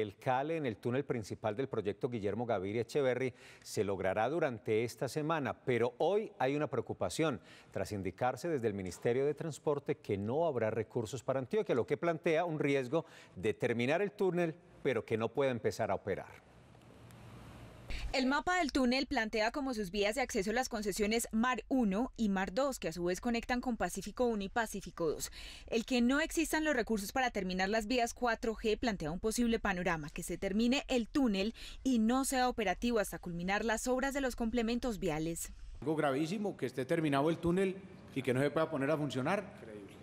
El cale en el túnel principal del proyecto Guillermo Gaviria Echeverri se logrará durante esta semana, pero hoy hay una preocupación tras indicarse desde el Ministerio de Transporte que no habrá recursos para Antioquia, lo que plantea un riesgo de terminar el túnel, pero que no pueda empezar a operar. El mapa del túnel plantea como sus vías de acceso las concesiones Mar 1 y Mar 2, que a su vez conectan con Pacífico 1 y Pacífico 2. El que no existan los recursos para terminar las vías 4G plantea un posible panorama, que se termine el túnel y no sea operativo hasta culminar las obras de los complementos viales. Algo gravísimo que esté terminado el túnel y que no se pueda poner a funcionar,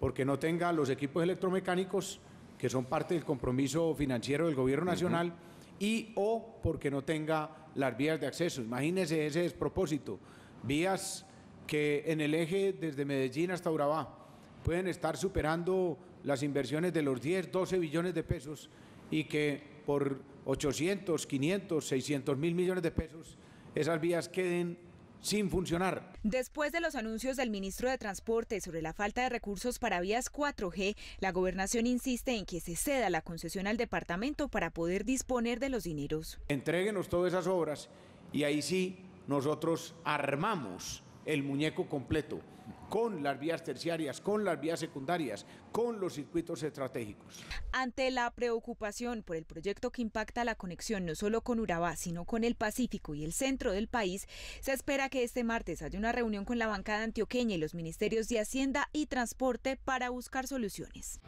porque no tenga los equipos electromecánicos que son parte del compromiso financiero del gobierno nacional y o porque no tenga las vías de acceso. Imagínense ese despropósito. Vías que en el eje desde Medellín hasta Urabá pueden estar superando las inversiones de los 10, 12 billones de pesos y que por 800, 500, 600 mil millones de pesos esas vías queden sin funcionar. Después de los anuncios del ministro de Transporte sobre la falta de recursos para vías 4G, la gobernación insiste en que se ceda la concesión al departamento para poder disponer de los dineros. Entréguenos todas esas obras y ahí sí nosotros armamos el muñeco completo, con las vías terciarias, con las vías secundarias, con los circuitos estratégicos. Ante la preocupación por el proyecto que impacta la conexión no solo con Urabá, sino con el Pacífico y el centro del país, se espera que este martes haya una reunión con la bancada antioqueña y los ministerios de Hacienda y Transporte para buscar soluciones.